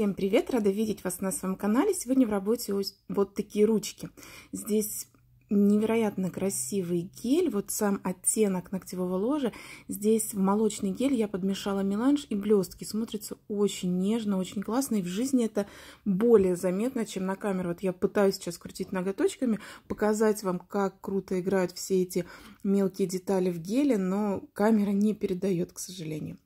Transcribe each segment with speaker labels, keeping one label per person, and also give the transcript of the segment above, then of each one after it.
Speaker 1: Всем привет! Рада видеть вас на своем канале. Сегодня в работе вот такие ручки. Здесь невероятно красивый гель. Вот сам оттенок ногтевого ложа. Здесь в молочный гель я подмешала меланж и блестки. Смотрится очень нежно, очень классно. И в жизни это более заметно, чем на камеру. Вот я пытаюсь сейчас крутить ноготочками, показать вам, как круто играют все эти мелкие детали в геле, но камера не передает, к сожалению.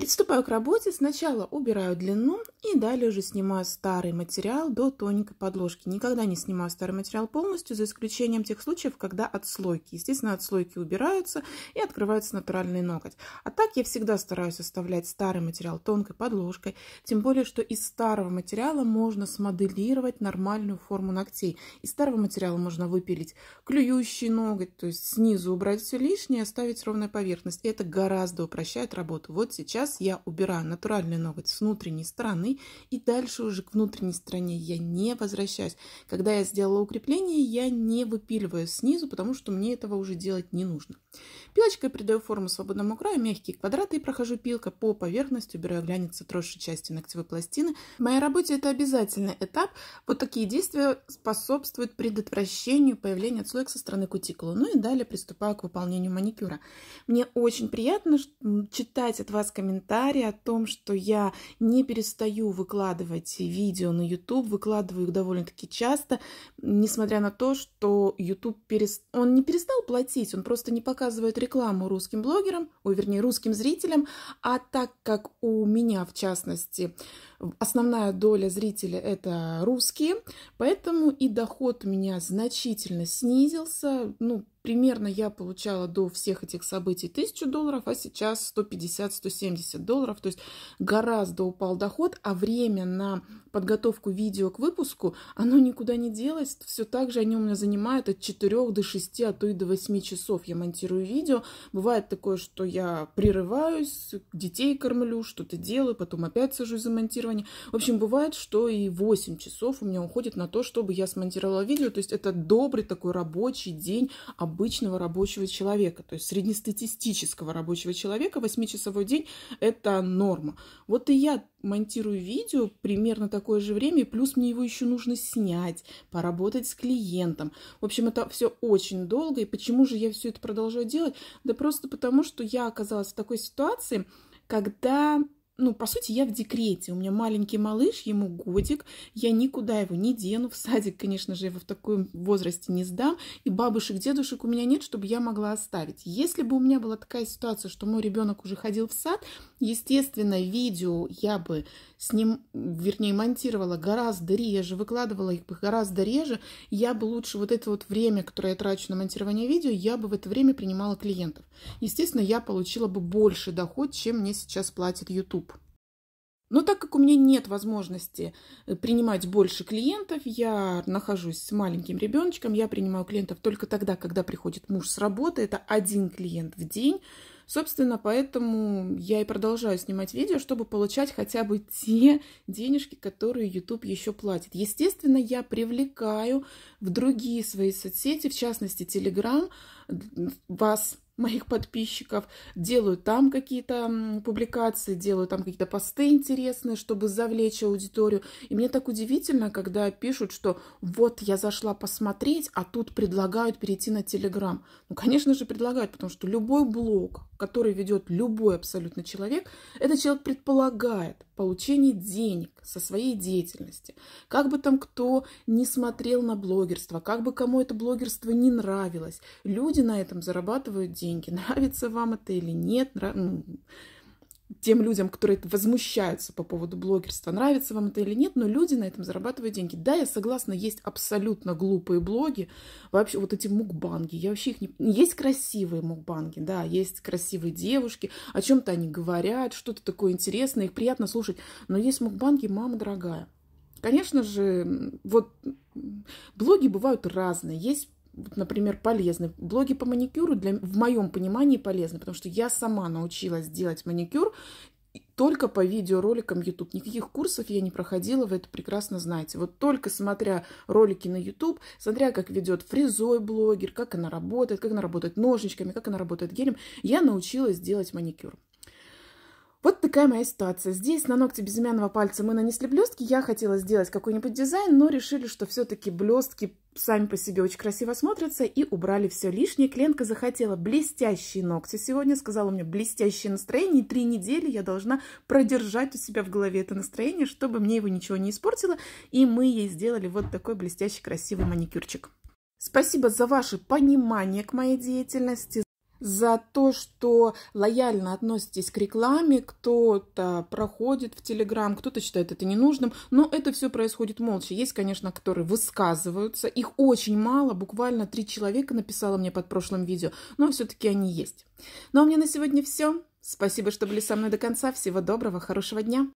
Speaker 1: Приступаю к работе. Сначала убираю длину и далее уже снимаю старый материал до тоненькой подложки. Никогда не снимаю старый материал полностью, за исключением тех случаев, когда отслойки. Естественно, отслойки убираются и открывается натуральный ноготь. А так я всегда стараюсь оставлять старый материал тонкой подложкой. Тем более, что из старого материала можно смоделировать нормальную форму ногтей. Из старого материала можно выпилить клюющий ноготь, то есть снизу убрать все лишнее, оставить ровную поверхность. И это гораздо упрощает работу. Вот сейчас раз я убираю натуральный ноготь с внутренней стороны, и дальше уже к внутренней стороне я не возвращаюсь. Когда я сделала укрепление, я не выпиливаю снизу, потому что мне этого уже делать не нужно. Пилочкой придаю форму свободному краю, мягкие квадраты, и прохожу пилка по поверхности, убираю глянец отросшей части ногтевой пластины. В моей работе это обязательный этап. Вот такие действия способствуют предотвращению появления отслоек со стороны кутикулы. Ну и далее приступаю к выполнению маникюра. Мне очень приятно читать от вас комментарии комментарий о том, что я не перестаю выкладывать видео на YouTube, выкладываю их довольно-таки часто, несмотря на то, что YouTube перес... он не перестал платить, он просто не показывает рекламу русским блогерам, ой, вернее, русским зрителям, а так как у меня, в частности, Основная доля зрителя это русские, поэтому и доход у меня значительно снизился. Ну, примерно я получала до всех этих событий 1000 долларов, а сейчас 150-170 долларов. То есть гораздо упал доход, а время на подготовку видео к выпуску, оно никуда не делось. Все так же они у меня занимают от 4 до 6, а то и до 8 часов я монтирую видео. Бывает такое, что я прерываюсь, детей кормлю, что-то делаю, потом опять сажусь за монтирование смонтирование. В общем, бывает, что и 8 часов у меня уходит на то, чтобы я смонтировала видео. То есть это добрый такой рабочий день обычного рабочего человека. То есть среднестатистического рабочего человека 8-часовой день – это норма. Вот и я монтирую видео примерно такое же время, плюс мне его еще нужно снять, поработать с клиентом. В общем, это все очень долго. И почему же я все это продолжаю делать? Да просто потому, что я оказалась в такой ситуации, когда ну, по сути, я в декрете. У меня маленький малыш, ему годик. Я никуда его не дену. В садик, конечно же, его в таком возрасте не сдам. И бабушек, дедушек у меня нет, чтобы я могла оставить. Если бы у меня была такая ситуация, что мой ребенок уже ходил в сад, естественно, видео я бы с ним, вернее, монтировала гораздо реже, выкладывала их бы гораздо реже. Я бы лучше вот это вот время, которое я трачу на монтирование видео, я бы в это время принимала клиентов. Естественно, я получила бы больше доход, чем мне сейчас платит YouTube. Но так как у меня нет возможности э, принимать больше клиентов, я нахожусь с маленьким ребеночком, я принимаю клиентов только тогда, когда приходит муж с работы, это один клиент в день. Собственно, поэтому я и продолжаю снимать видео, чтобы получать хотя бы те денежки, которые YouTube еще платит. Естественно, я привлекаю в другие свои соцсети, в частности Telegram, вас моих подписчиков, делаю там какие-то публикации, делаю там какие-то посты интересные, чтобы завлечь аудиторию. И мне так удивительно, когда пишут, что вот я зашла посмотреть, а тут предлагают перейти на Телеграм. Ну, конечно же, предлагают, потому что любой блог, который ведет любой абсолютно человек, этот человек предполагает получение денег со своей деятельности. Как бы там кто не смотрел на блогерство, как бы кому это блогерство не нравилось, люди на этом зарабатывают деньги деньги, нравится вам это или нет, нрав... ну, тем людям, которые возмущаются по поводу блогерства, нравится вам это или нет, но люди на этом зарабатывают деньги. Да, я согласна, есть абсолютно глупые блоги, вообще вот эти мукбанги, я вообще их не... Есть красивые мукбанги, да, есть красивые девушки, о чем-то они говорят, что-то такое интересное, их приятно слушать, но есть мукбанги, мама дорогая. Конечно же, вот блоги бывают разные. Есть например, полезны. Блоги по маникюру для, в моем понимании полезны, потому что я сама научилась делать маникюр только по видеороликам YouTube. Никаких курсов я не проходила, вы это прекрасно знаете. Вот только смотря ролики на YouTube, смотря как ведет фрезой блогер, как она работает, как она работает ножничками, как она работает гелем, я научилась делать маникюр. Вот такая моя ситуация. Здесь на ногте безымянного пальца мы нанесли блестки. Я хотела сделать какой-нибудь дизайн, но решили, что все-таки блестки сами по себе очень красиво смотрятся и убрали все лишнее. Кленка захотела блестящие ногти сегодня, сказала мне блестящее настроение, три недели я должна продержать у себя в голове это настроение, чтобы мне его ничего не испортило, и мы ей сделали вот такой блестящий красивый маникюрчик. Спасибо за ваше понимание к моей деятельности, за то, что лояльно относитесь к рекламе, кто-то проходит в Телеграм, кто-то считает это ненужным, но это все происходит молча. Есть, конечно, которые высказываются, их очень мало, буквально три человека написала мне под прошлым видео, но все-таки они есть. Ну а у меня на сегодня все. Спасибо, что были со мной до конца. Всего доброго, хорошего дня.